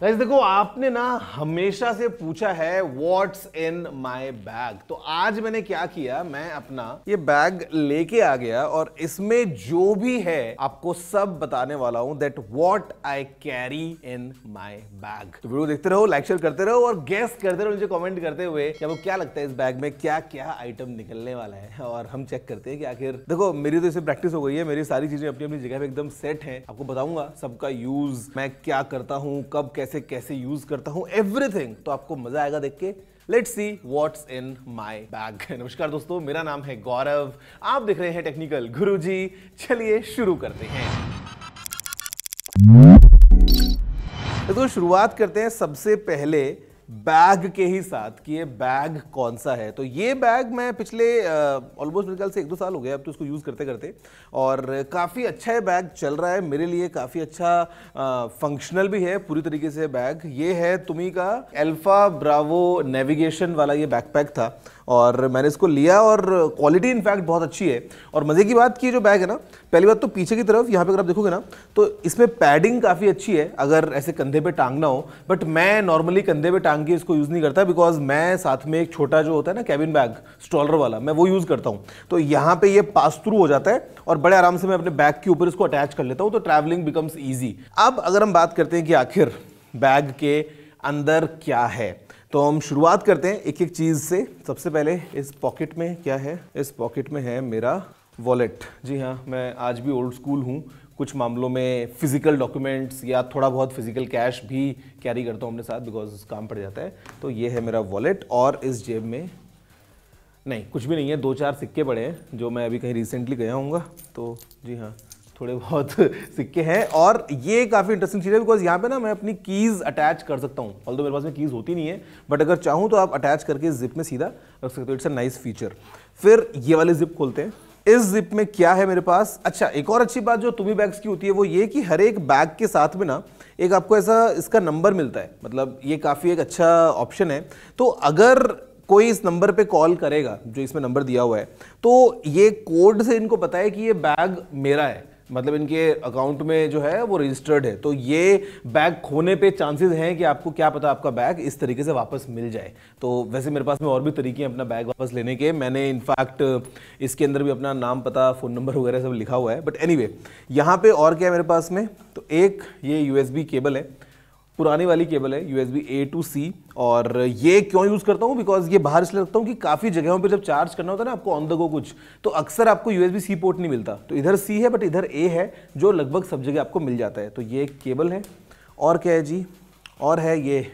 Guys देखो आपने ना हमेशा से पूछा है व्हाट्स इन माय बैग तो आज मैंने क्या किया मैं अपना ये बैग लेके आ गया और इसमें जो भी है आपको सब बताने वाला हूं that what I carry in my bag तो वीडियो देखते रहो लाइक शेयर करते रहो और गेस करते रहो मुझे कमेंट करते हुए कि आपको क्या लगता है इस बैग में क्या क्या आइटम निकलने वाला है और हम चेक करते हैं कि आखिर देखो मेरी तो इसे प्रैक्टिस हो गई है मेरी सारी चीजें अपनी अपनी जगह पे एकदम सेट है आपको बताऊंगा सबका यूज मैं क्या करता हूँ कब कैसे कैसे कैसे यूज करता हूँ एवरीथिंग तो आपको मजा आएगा देख के let see what's in my bag नमस्कार दोस्तों मेरा नाम है गौरव आप देख रहे हैं टेक्निकल गुरु चलिए शुरू करते हैं तो शुरुआत करते हैं सबसे पहले बैग के ही साथ कि ये बैग कौन सा है तो ये बैग मैं पिछले ऑलमोस्ट मेरे ख्याल से एक दो साल हो गया अब तो इसको यूज़ करते करते और काफ़ी अच्छा है बैग चल रहा है मेरे लिए काफ़ी अच्छा फंक्शनल भी है पूरी तरीके से बैग ये है तुम्ही का एल्फ़ा ब्रावो नेविगेशन वाला ये बैकपैक था और मैंने इसको लिया और क्वालिटी इनफैक्ट बहुत अच्छी है और मज़े की बात की जो बैग है ना पहली बात तो पीछे की तरफ यहाँ पे अगर आप देखोगे ना तो इसमें पैडिंग काफ़ी अच्छी है अगर ऐसे कंधे पे टांगना हो बट मैं नॉर्मली कंधे पे टांग टांग के इसको यूज़ नहीं करता बिकॉज मैं साथ में एक छोटा जो होता है ना कैबिन बैग स्टॉलर वाला मैं वो यूज़ करता हूँ तो यहाँ पे ये पास थ्रू हो जाता है और बड़े आराम से मैं अपने बैग के ऊपर इसको अटैच कर लेता हूँ तो ट्रैवलिंग बिकम्स ईजी अब अगर हम बात करते हैं कि आखिर बैग के अंदर क्या है तो हम शुरुआत करते हैं एक एक चीज़ से सबसे पहले इस पॉकेट में क्या है इस पॉकेट में है मेरा वॉलेट जी हाँ मैं आज भी ओल्ड स्कूल हूँ कुछ मामलों में फिजिकल डॉक्यूमेंट्स या थोड़ा बहुत फिजिकल कैश भी कैरी करता हूँ अपने साथ बिकॉज काम पड़ जाता है तो ये है मेरा वॉलेट और इस जेब में नहीं कुछ भी नहीं है दो चार सिक्के पड़े हैं जो मैं अभी कहीं रिसेंटली गया हूँ तो जी हाँ थोड़े बहुत सिक्के हैं और ये काफ़ी इंटरेस्टिंग चीज़ है बिकॉज यहाँ पे ना मैं अपनी कीज़ अटैच कर सकता हूँ ऑल मेरे पास में कीज़ होती नहीं है बट अगर चाहूँ तो आप अटैच करके जिप में सीधा रख सकते हो इट्स अ नाइस फीचर फिर ये वाले जिप खोलते हैं इस जिप में क्या है मेरे पास अच्छा एक और अच्छी बात जो तुम्हें बैग्स की होती है वो ये कि हर एक बैग के साथ में ना एक आपको ऐसा इसका नंबर मिलता है मतलब ये काफ़ी एक अच्छा ऑप्शन है तो अगर कोई इस नंबर पे कॉल करेगा जो इसमें नंबर दिया हुआ है तो ये कोड से इनको पता है कि ये बैग मेरा है मतलब इनके अकाउंट में जो है वो रजिस्टर्ड है तो ये बैग खोने पे चांसेस हैं कि आपको क्या पता आपका बैग इस तरीके से वापस मिल जाए तो वैसे मेरे पास में और भी तरीके हैं अपना बैग वापस लेने के मैंने इनफैक्ट इसके अंदर भी अपना नाम पता फ़ोन नंबर वगैरह सब लिखा हुआ है बट एनी anyway, यहाँ पर और क्या है मेरे पास में तो एक ये यू केबल है पुरानी वाली केबल है U S B A to C और ये क्यों यूज़ करता हूँ बिकॉज ये बाहर इसलिए रखता हूँ कि काफ़ी जगहों पे जब चार्ज करना होता है ना आपको ऑन द गो कुछ तो अक्सर आपको U S B C port नहीं मिलता तो इधर सी है बट इधर ए है जो लगभग सब जगह आपको मिल जाता है तो ये केबल है और क्या है जी और है ये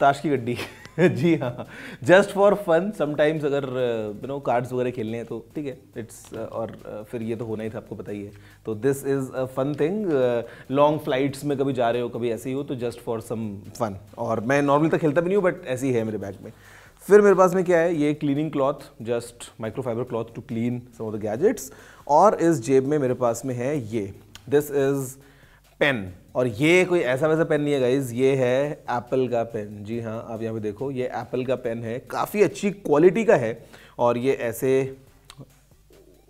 ताश की गड्डी जी हाँ जस्ट फॉर फन समटाइम्स अगर यू नो कार्ड्स वगैरह खेलने हैं तो ठीक है इट्स uh, और uh, फिर ये तो होना ही था आपको पता ही है तो this is a fun thing long flights में कभी जा रहे हो कभी ऐसे ही हो तो जस्ट फॉर सम फन और मैं नॉर्मली तो खेलता भी नहीं हूँ बट ऐसे ही है मेरे बैग में फिर मेरे पास में क्या है ये cleaning cloth just microfibre cloth to clean some of the gadgets और इस जेब में मेरे पास में है ये दिस इज़ पेन और ये कोई ऐसा वैसा पेन नहीं है गाइज ये है एप्पल का पेन जी हाँ आप यहाँ पे देखो ये एप्पल का पेन है काफ़ी अच्छी क्वालिटी का है और ये ऐसे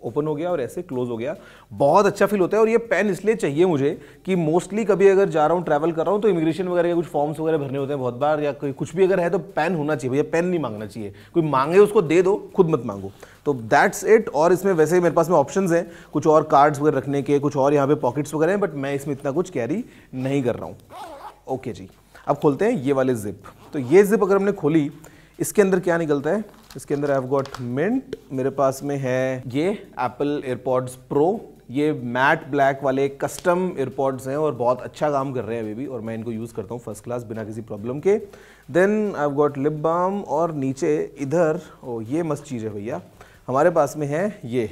ओपन हो गया और ऐसे क्लोज हो गया बहुत अच्छा फील होता है और ये पेन इसलिए चाहिए मुझे कि मोस्टली कभी अगर जा रहा हूँ ट्रैवल कर रहा हूँ तो इमिग्रेशन वगैरह के कुछ फॉर्म्स वगैरह भरने होते हैं बहुत बार या कुछ भी अगर है तो पेन होना चाहिए भैया पेन नहीं मांगना चाहिए कोई मांगे उसको दे दो खुद मत मांगो तो दैट्स इट और इसमें वैसे ही मेरे पास में ऑप्शन हैं कुछ और कार्ड्स वगैरह रखने के कुछ और यहाँ पे पॉकेट्स वगैरह हैं बट मैं इसमें इतना कुछ कैरी नहीं कर रहा हूँ ओके जी अब खोलते हैं ये वाले जिप तो ये जिप अगर हमने खोली इसके अंदर क्या निकलता है इसके अंदर आई गॉट मिंट मेरे पास में है ये एप्पल एयरपॉड्स प्रो ये मैट ब्लैक वाले कस्टम एयरपॉड्स हैं और बहुत अच्छा काम कर रहे हैं अभी भी और मैं इनको यूज़ करता हूँ फर्स्ट क्लास बिना किसी प्रॉब्लम के then I got lip balm और नीचे इधर ओ ये मस्त चीज़ है भैया हमारे पास में है ये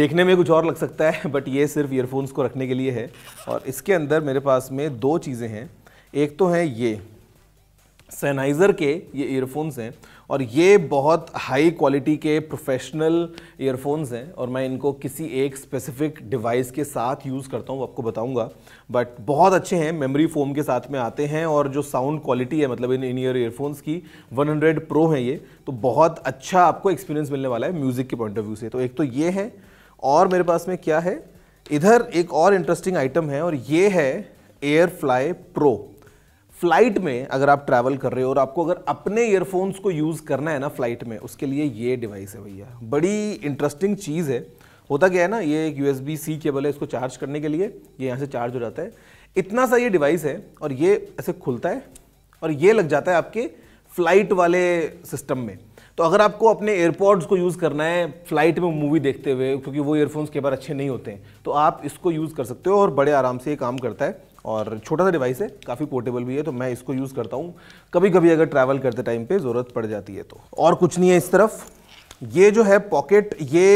देखने में कुछ और लग सकता है बट ये सिर्फ ईयरफोन्स को रखने के लिए है और इसके अंदर मेरे पास में दो चीज़ें हैं एक तो है ये सैनाइज़र के ये ईयरफोन्स हैं और ये बहुत हाई क्वालिटी के प्रोफेशनल ईयरफोन्स हैं और मैं इनको किसी एक स्पेसिफिक डिवाइस के साथ यूज़ करता हूँ आपको बताऊँगा बट बहुत अच्छे हैं मेमोरी फोम के साथ में आते हैं और जो साउंड क्वालिटी है मतलब इन इन ईयर ईयरफोन्स की 100 प्रो है ये तो बहुत अच्छा आपको एक्सपीरियंस मिलने वाला है म्यूज़िक के पॉइंट ऑफ व्यू से तो एक तो ये है और मेरे पास में क्या है इधर एक और इंटरेस्टिंग आइटम है और ये है एयर फ्लाई प्रो फ्लाइट में अगर आप ट्रैवल कर रहे हो और आपको अगर अपने ईयरफोन्स को यूज़ करना है ना फ्लाइट में उसके लिए ये डिवाइस है भैया बड़ी इंटरेस्टिंग चीज़ है होता क्या है ना ये एक यू सी केबल है इसको चार्ज करने के लिए ये यहाँ से चार्ज हो जाता है इतना सा ये डिवाइस है और ये ऐसे खुलता है और ये लग जाता है आपके फ्लाइट वाले सिस्टम में तो अगर आपको अपने एयरपोर्ट्स को यूज़ करना है फ्लाइट में मूवी देखते हुए क्योंकि वो ईयरफोन्स के बार अच्छे नहीं होते हैं तो आप इसको यूज़ कर सकते हो और बड़े आराम से ये काम करता है और छोटा सा डिवाइस है काफ़ी पोर्टेबल भी है तो मैं इसको यूज़ करता हूँ कभी कभी अगर ट्रैवल करते टाइम पे ज़रूरत पड़ जाती है तो और कुछ नहीं है इस तरफ ये जो है पॉकेट ये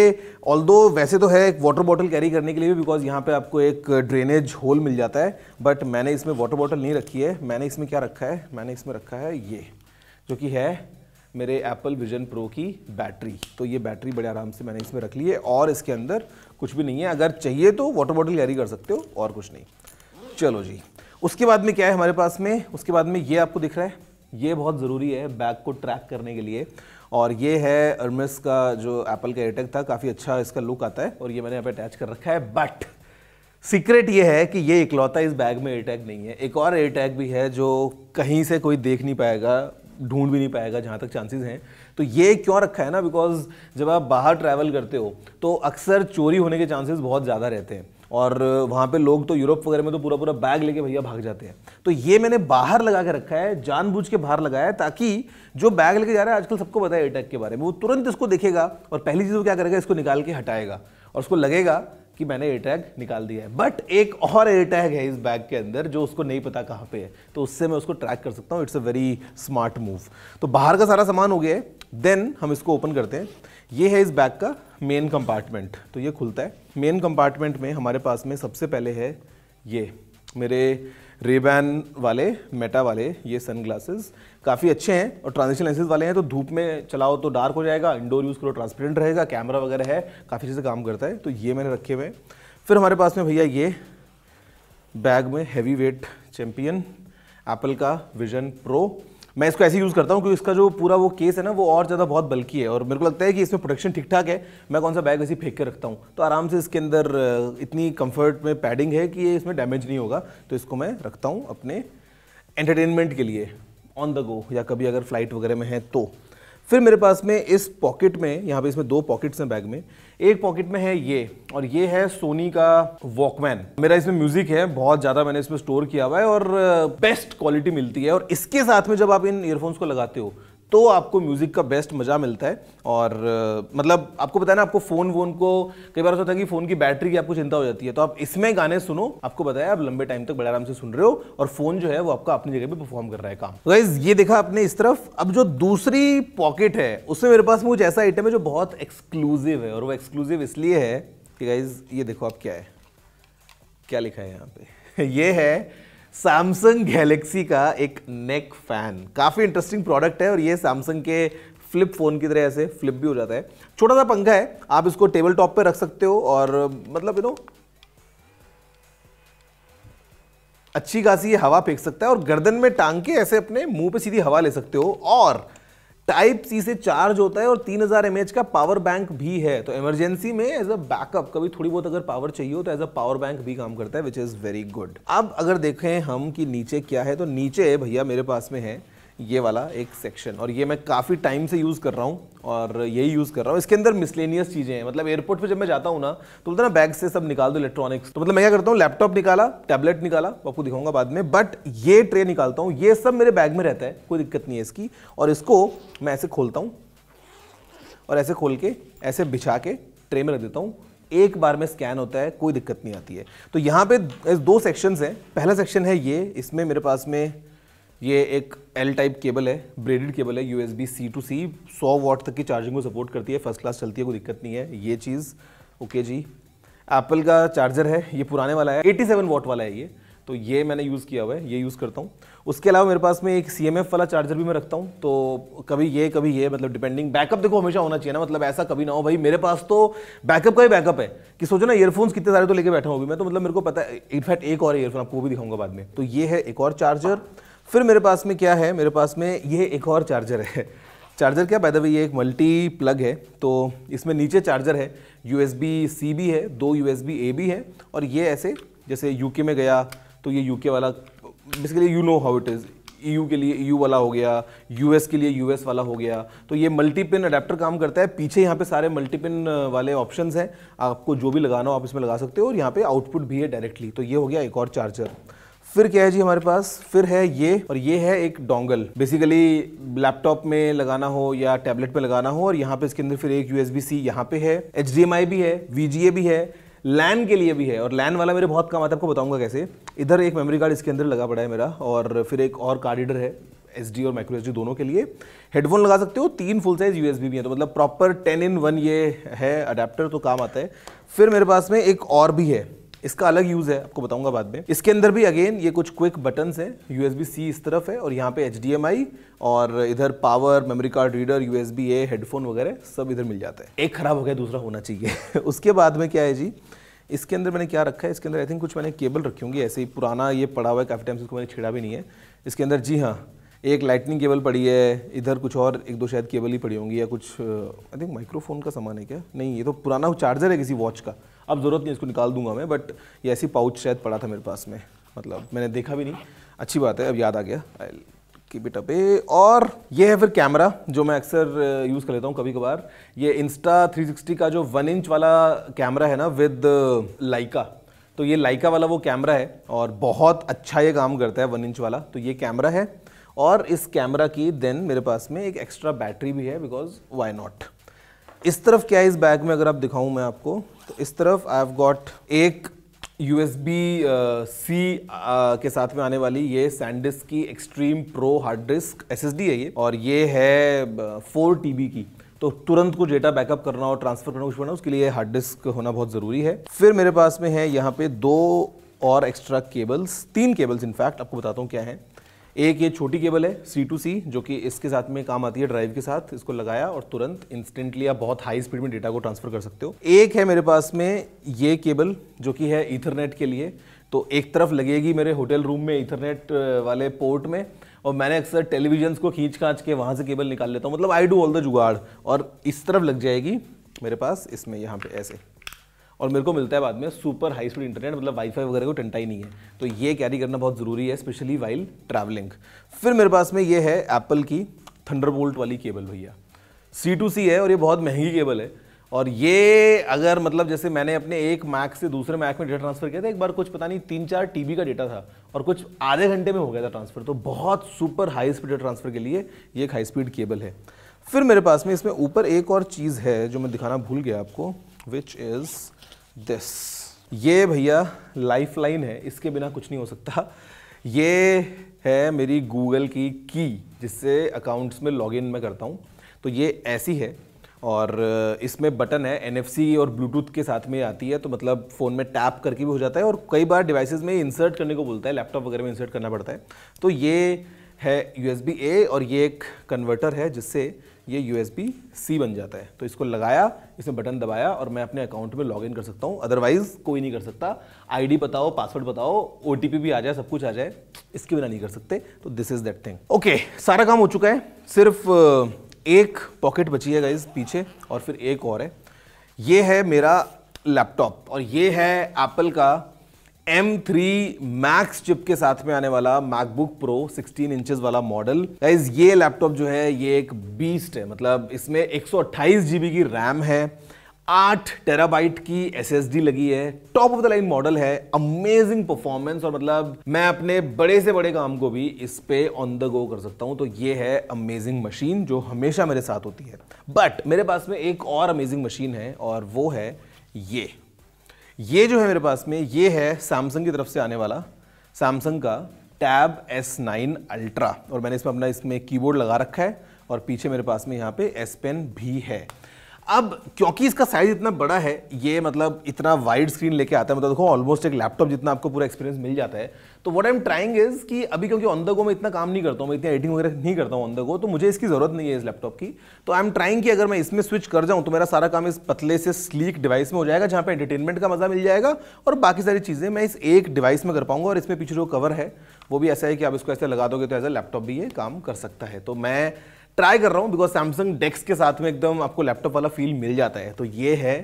ऑल वैसे तो है एक वाटर बॉटल कैरी करने के लिए भी बिकॉज यहाँ पे आपको एक ड्रेनेज होल मिल जाता है बट मैंने इसमें वाटर बॉटल नहीं रखी है मैंने इसमें क्या रखा है मैंने इसमें रखा है ये जो कि है मेरे एप्पल विजन प्रो की बैटरी तो ये बैटरी बड़े आराम से मैंने इसमें रख ली है और इसके अंदर कुछ भी नहीं है अगर चाहिए तो वाटर बॉटल कैरी कर सकते हो और कुछ नहीं चलो जी उसके बाद में क्या है हमारे पास में उसके बाद में ये आपको दिख रहा है ये बहुत ज़रूरी है बैग को ट्रैक करने के लिए और ये है अर्मिस का जो एप्पल का एयरटेक था काफ़ी अच्छा इसका लुक आता है और ये मैंने यहाँ पे अटैच कर रखा है बट सीक्रेट ये है कि ये इकलौता इस बैग में एयरटैग नहीं है एक और एयरटैग भी है जो कहीं से कोई देख नहीं पाएगा ढूंढ भी नहीं पाएगा जहाँ तक चांसेस हैं तो ये क्यों रखा है ना बिकॉज जब आप बाहर ट्रैवल करते हो तो अक्सर चोरी होने के चांसेस बहुत ज़्यादा रहते हैं और वहाँ पे लोग तो यूरोप वगैरह में तो पूरा पूरा बैग लेके भैया भाग जाते हैं तो ये मैंने बाहर लगा के रखा है जानबूझ के बाहर लगाया है ताकि जो बैग लेके जा रहा है आजकल सबको पता है एयरटैग e के बारे में वो तुरंत इसको देखेगा और पहली चीज़ वो तो क्या करेगा इसको निकाल के हटाएगा और उसको लगेगा कि मैंने एयरटैग e निकाल दिया है बट एक और एयरटैग e है इस बैग के अंदर जो उसको नहीं पता कहाँ पे है तो उससे मैं उसको ट्रैक कर सकता हूँ it's a very smart move तो बाहर का सारा सामान हो गया है देन हम इसको ओपन करते हैं ये है इस बैग का मेन कंपार्टमेंट तो ये खुलता है मेन कंपार्टमेंट में हमारे पास में सबसे पहले है ये मेरे रेबैन वाले मेटा वाले ये सन काफ़ी अच्छे हैं और ट्रांजिशन लेंसेज वाले हैं तो धूप में चलाओ तो डार्क हो जाएगा इंडोर यूज़ करो ट्रांसपेरेंट रहेगा कैमरा वगैरह है काफ़ी चीज़ें से काम करता है तो ये मैंने रखे हुए हैं फिर हमारे पास में भैया ये बैग में हैवी वेट चैम्पियन एप्पल का विजन प्रो मैं इसको ऐसे यूज़ करता हूँ क्योंकि इसका जो पूरा वो केस है ना वो और ज़्यादा बहुत बल्कि है और मेरे को लगता है कि इसमें प्रोटेक्शन ठीक ठाक है मैं कौन सा बैग ऐसे फेंक के रखता हूँ तो आराम से इसके अंदर इतनी कम्फर्ट में पैडिंग है कि ये इसमें डैमेज नहीं होगा तो इसको मैं रखता हूँ अपने एंटरटेनमेंट के लिए ऑन द गो या कभी अगर फ्लाइट वगैरह में है तो फिर मेरे पास में इस पॉकेट में यहाँ पे इसमें दो पॉकेट्स हैं बैग में एक पॉकेट में है ये और ये है सोनी का वॉकमैन मेरा इसमें म्यूजिक है बहुत ज़्यादा मैंने इसमें स्टोर किया हुआ है और बेस्ट क्वालिटी मिलती है और इसके साथ में जब आप इन ईयरफोन्स को लगाते हो तो आपको म्यूज़िक का बेस्ट मज़ा मिलता है और uh, मतलब आपको पता है ना आपको फ़ोन वोन को कई बार होता है कि फ़ोन की बैटरी की आपको चिंता हो जाती है तो आप इसमें गाने सुनो आपको बताया आप लंबे टाइम तक बड़े आराम से सुन रहे हो और फ़ोन जो है वो आपका अपनी जगह पर परफॉर्म कर रहा है काम गाइज तो ये देखा आपने इस तरफ अब जो दूसरी पॉकेट है उसमें मेरे पास कुछ ऐसा आइटम है जो बहुत एक्सक्लूसिव है और वो एक्सक्लूसिव इसलिए है कि गाइज ये देखो आप क्या है क्या लिखा है यहाँ पे ये है सैमसंग गैलेक्सी का एक नेक फैन काफ़ी इंटरेस्टिंग प्रोडक्ट है और ये सैमसंग के फ्लिप फ़ोन की तरह ऐसे फ्लिप भी हो जाता है छोटा सा पंखा है आप इसको टेबल टॉप पे रख सकते हो और मतलब यू नो अच्छी खासी हवा फेंक सकता है और गर्दन में टांग के ऐसे अपने मुंह पे सीधी हवा ले सकते हो और टाइप सी से चार्ज होता है और 3000 हजार का पावर बैंक भी है तो इमरजेंसी में एज अ बैकअप कभी थोड़ी बहुत अगर पावर चाहिए हो तो एज अ पावर बैंक भी काम करता है विच इज वेरी गुड अब अगर देखें हम कि नीचे क्या है तो नीचे भैया मेरे पास में है ये वाला एक सेक्शन और ये मैं काफ़ी टाइम से यूज़ कर रहा हूँ और यही यूज़ कर रहा हूँ इसके अंदर मिसलेनियस चीज़ें हैं मतलब एयरपोर्ट पे जब मैं जाता हूँ ना तो बोलते ना बैग से सब निकाल दो इलेक्ट्रॉनिक्स तो मतलब मैं क्या करता हूँ लैपटॉप निकाला टैबलेट निकाला आपको दिखाऊंगा बाद में बट ये ट्रे निकालता हूँ ये सब मेरे बैग में रहता है कोई दिक्कत नहीं है इसकी और इसको मैं ऐसे खोलता हूँ और ऐसे खोल के ऐसे बिछा के ट्रे में रख देता हूँ एक बार में स्कैन होता है कोई दिक्कत नहीं आती है तो यहाँ पे दो सेक्शन हैं पहला सेक्शन है ये इसमें मेरे पास में ये एक एल टाइप केबल है ब्रेडेड केबल है U S B C to C सौ वॉट तक की चार्जिंग को सपोर्ट करती है फर्स्ट क्लास चलती है कोई दिक्कत नहीं है ये चीज़ ओके जी एप्पल का चार्जर है ये पुराने वाला है एटी सेवन वॉट वाला है ये तो ये मैंने यूज़ किया हुआ है ये यूज़ करता हूँ उसके अलावा मेरे पास में एक सी एम एफ वाला चार्जर भी मैं रखता हूँ तो कभी ये कभी ये मतलब डिपेंडिंग बैकअप देखो हमेशा होना चाहिए ना मतलब ऐसा कभी ना हो भाई मेरे पास तो बैकअप का ही बैकअप है कि सोचो ना ईयरफोन्स कितने सारे तो लेके बैठा हूँ अभी मैं तो मतलब मेरे को पता है इनफैक्ट एक और ईयरफोन आपको वो भी दिखाऊंगा बाद में तो ये है एक और चार्जर फिर मेरे पास में क्या है मेरे पास में ये एक और चार्जर है चार्जर क्या बाय द वे ये एक मल्टी प्लग है तो इसमें नीचे चार्जर है यू एस बी सी भी है दो यू एस बी ए भी है और ये ऐसे जैसे यू के में गया तो ये यू के वाला basically you know how it is U K लिए यू e वाला हो गया यू एस के लिए यू एस वाला हो गया तो ये मल्टी पिन अडेप्टर काम करता है पीछे यहाँ पे सारे मल्टी पिन वाले ऑप्शन हैं आपको जो भी लगाना हो आप इसमें लगा सकते हो और यहाँ पे आउटपुट भी है डायरेक्टली तो ये हो गया एक और चार्जर फिर क्या है जी हमारे पास फिर है ये और ये है एक डोंगल बेसिकली लैपटॉप में लगाना हो या टैबलेट पे लगाना हो और यहाँ पे इसके अंदर फिर एक बी सी यहाँ पे है एच भी है वी भी है लैन के लिए भी है और लैन वाला मेरे बहुत काम आता है आपको बताऊंगा कैसे इधर एक मेमोरी कार्ड इसके अंदर लगा पड़ा है मेरा और फिर एक और कार्ड रीडर है एस और माइक्रो एस दोनों के लिए हेडफोन लगा सकते हो तीन फुल साइज बी भी है तो मतलब प्रॉपर टेन इन वन ये है अडेप्टर तो काम आता है फिर मेरे पास में एक और भी है इसका अलग यूज़ है आपको बताऊंगा बाद में इसके अंदर भी अगेन ये कुछ क्विक बटन्स हैं यू सी इस तरफ है और यहाँ पे एच और इधर power memory card reader U A headphone वगैरह सब इधर मिल जाता है एक ख़राब हो गया दूसरा होना चाहिए उसके बाद में क्या है जी इसके अंदर मैंने क्या रखा है इसके अंदर आई थिंक कुछ मैंने केबल रखी होंगी ऐसे ही पुराना ये पड़ा हुआ है काफ़ी टाइम से इसको मैंने छेड़ा भी नहीं है इसके अंदर जी हाँ एक लाइटनिंग केबल पड़ी है इधर कुछ और एक दो शायद केबल ही पड़ी होंगी या कुछ आई थिंक माइक्रोफोन का सामान है क्या नहीं ये तो पुराना चार्जर है किसी वॉच का अब ज़रूरत नहीं इसको निकाल दूंगा मैं बट ये ऐसी पाउच शायद पड़ा था मेरे पास में मतलब मैंने देखा भी नहीं अच्छी बात है अब याद आ गया आई की इट अप और ये है फिर कैमरा जो मैं अक्सर यूज़ कर लेता हूँ कभी कभार ये इंस्टा 360 का जो वन इंच वाला कैमरा है ना विद लाइका तो ये लाइका वाला वो कैमरा है और बहुत अच्छा ये काम करता है वन इंच वाला तो ये कैमरा है और इस कैमरा की देन मेरे पास में एक एक्स्ट्रा बैटरी भी है बिकॉज वाई नॉट इस तरफ क्या है इस बैग में अगर आप दिखाऊँ मैं आपको तो इस तरफ आई हैव गॉट एक यू एस बी सी के साथ में आने वाली ये सैंडिस्क की Extreme Pro hard disk S S D है ये और ये है फोर टी बी की तो तुरंत कुछ डेटा बैकअप करना और ट्रांसफर करना कुछ करना उसके लिए हार्ड डिस्क होना बहुत ज़रूरी है फिर मेरे पास में है यहाँ पे दो और एक्स्ट्रा केबल्स तीन केबल्स इनफैक्ट आपको बताता हूँ क्या है एक ये छोटी केबल है सी टू सी जो कि इसके साथ में काम आती है ड्राइव के साथ इसको लगाया और तुरंत इंस्टेंटली आप बहुत हाई स्पीड में डेटा को ट्रांसफर कर सकते हो एक है मेरे पास में ये केबल जो कि है इथरनेट के लिए तो एक तरफ लगेगी मेरे होटल रूम में इथरनेट वाले पोर्ट में और मैंने अक्सर टेलीविजन को खींच खाँच के वहाँ से केबल निकाल लेता हूँ मतलब आई डू ऑल द जुगाड़ और इस तरफ लग जाएगी मेरे पास इसमें यहाँ पे ऐसे और मेरे को मिलता है बाद में सुपर हाई स्पीड इंटरनेट मतलब वाईफाई वगैरह को टंटा ही नहीं है तो ये कैरी करना बहुत ज़रूरी है स्पेशली वाइल ट्रैवलिंग फिर मेरे पास में ये है एप्पल की थंडरबोल्ट वाली केबल भैया सी टू सी है और ये बहुत महंगी केबल है और ये अगर मतलब जैसे मैंने अपने एक मैक से दूसरे मैक में डेटा ट्रांसफर किया था एक बार कुछ पता नहीं तीन चार टीबी का डेटा था और कुछ आधे घंटे में हो गया था ट्रांसफर तो बहुत सुपर हाई स्पीड ट्रांसफर के लिए ये एक हाई स्पीड केबल है फिर मेरे पास में इसमें ऊपर एक और चीज़ है जो मैं दिखाना भूल गया आपको विच इज़ दिस ये भैया लाइफ लाइन है इसके बिना कुछ नहीं हो सकता ये है मेरी गूगल की की जिससे अकाउंट्स में लॉगिन मैं करता हूँ तो ये ऐसी है और इसमें बटन है एन और ब्लूटूथ के साथ में आती है तो मतलब फ़ोन में टैप करके भी हो जाता है और कई बार डिवाइसेस में इंसर्ट करने को बोलता है लैपटॉप वगैरह में इंसर्ट करना पड़ता है तो ये है यू ए और ये एक कन्वर्टर है जिससे ये यू सी बन जाता है तो इसको लगाया इसमें बटन दबाया और मैं अपने अकाउंट में लॉग इन कर सकता हूँ अदरवाइज कोई नहीं कर सकता आईडी बताओ पासवर्ड बताओ ओ भी आ जाए सब कुछ आ जाए इसके बिना नहीं कर सकते तो this is that thing okay सारा काम हो चुका है सिर्फ एक पॉकेट बची है गाइज पीछे और फिर एक और है ये है मेरा लैपटॉप और ये है एप्पल का M3 मैक्स चिप के साथ में आने वाला मैकबुक प्रो 16 इंचेस वाला मॉडल गाइज ये लैपटॉप जो है ये एक बीस्ट है मतलब इसमें एक सौ की रैम है आठ टेराबाइट की एस लगी है top of the line model है अमेजिंग परफॉर्मेंस और मतलब मैं अपने बड़े से बड़े काम को भी इस पे ऑन द गो कर सकता हूं तो ये है अमेजिंग मशीन जो हमेशा मेरे साथ होती है बट मेरे पास में एक और अमेजिंग मशीन है और वो है ये ये जो है मेरे पास में ये है सैमसंग की तरफ से आने वाला सैमसंग का टैब एस नाइन अल्ट्रा और मैंने इसमें अपना इसमें कीबोर्ड लगा रखा है और पीछे मेरे पास में यहाँ पे एस पेन भी है अब क्योंकि इसका साइज इतना बड़ा है ये मतलब इतना वाइड स्क्रीन लेके आता है मतलब देखो ऑलमोस्ट एक लैपटॉप जितना आपको पूरा एक्सपीरियंस मिल जाता है तो what I am trying is कि अभी क्योंकि ऑन द गो मैं इतना काम नहीं करता हूँ मैं इतना एडिटिंग वगैरह नहीं करता हूँ ऑन द गो तो मुझे इसकी जरूरत नहीं है इस लैपटॉप की तो आई एम ट्राइंग कि अगर मैं इसमें स्विच कर जाऊँ तो मेरा सारा काम इस पतले से स्लीक डिवाइस में हो जाएगा जहाँ पर एंटरटेनमेंट का मजा मिल जाएगा और बाकी सारी चीज़ें मैं इस एक डिवाइस में कर पाऊंगा और इसमें पीछे जो कवर है वो भी ऐसा है कि आप इसको ऐसे लगा दोगे तो एज ए लैपटॉप भी ये काम कर सकता है तो मैं ट्राई कर रहा हूँ बिकॉज सैमसंग डेस्क के साथ में एकदम आपको लैपटॉप वाला फील मिल जाता है तो ये है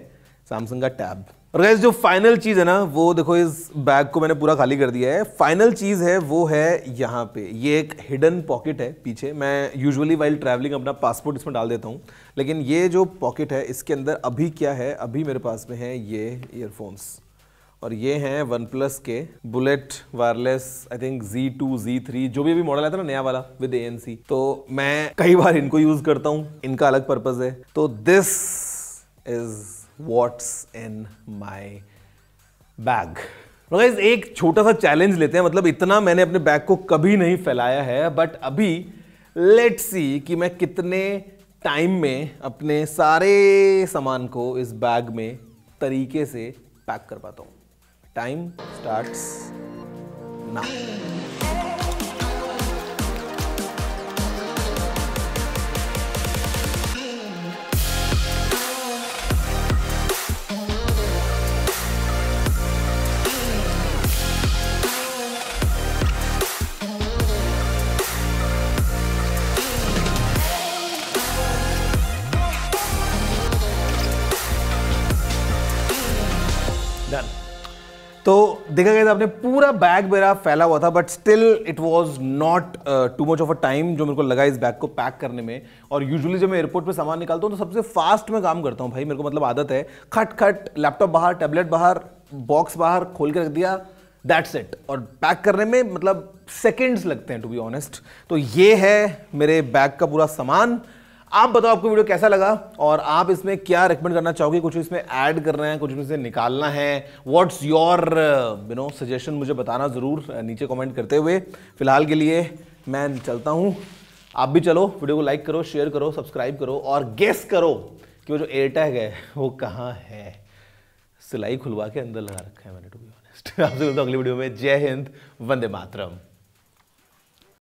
सैमसंग का टैब और गैस जो फाइनल चीज़ है ना वो देखो इस बैग को मैंने पूरा खाली कर दिया है फाइनल चीज़ है वो है यहाँ पे ये एक हिडन पॉकेट है पीछे मैं यूजुअली वाइल ट्रैवलिंग अपना पासपोर्ट इसमें डाल देता हूँ लेकिन ये जो पॉकेट है इसके अंदर अभी क्या है अभी मेरे पास में है ये ईयरफोन्स और ये हैं वन प्लस के bullet wireless I think G two G three जो भी अभी मॉडल आया था ना नया वाला विद ए तो मैं कई बार इनको यूज करता हूँ इनका अलग पर्पज है तो this is what's in my bag एक छोटा सा चैलेंज लेते हैं मतलब इतना मैंने अपने बैग को कभी नहीं फैलाया है बट अभी लेट सी कि मैं कितने टाइम में अपने सारे सामान को इस बैग में तरीके से पैक कर पाता हूँ time starts now. तो देखा गया था आपने पूरा बैग मेरा फैला हुआ था but still it was not too much of a time जो मेरे को लगा इस बैग को पैक करने में और यूजुअली जब मैं एयरपोर्ट पे सामान निकालता हूँ तो सबसे फास्ट में काम करता हूँ भाई मेरे को मतलब आदत है खट खट लैपटॉप बाहर टैबलेट बाहर बॉक्स बाहर खोल के रख दिया दैट्स इट और पैक करने में मतलब सेकेंड्स लगते हैं टू बी ऑनेस्ट तो ये है मेरे बैग का पूरा सामान आप बताओ आपको वीडियो कैसा लगा और आप इसमें क्या रिकमेंड करना चाहोगे कुछ इसमें ऐड करना है कुछ इसमें निकालना है what's your you know suggestion मुझे बताना ज़रूर uh, नीचे कमेंट करते हुए फिलहाल के लिए मैं चलता हूँ आप भी चलो वीडियो को लाइक करो शेयर करो सब्सक्राइब करो और गेस करो कि वो जो टैग है वो कहाँ है सिलाई खुलवा के अंदर लगा रखा है मैंने टू बी ऑनेस्ट आपसे मिलता हूँ अगली वीडियो में जय हिंद वंदे मातरम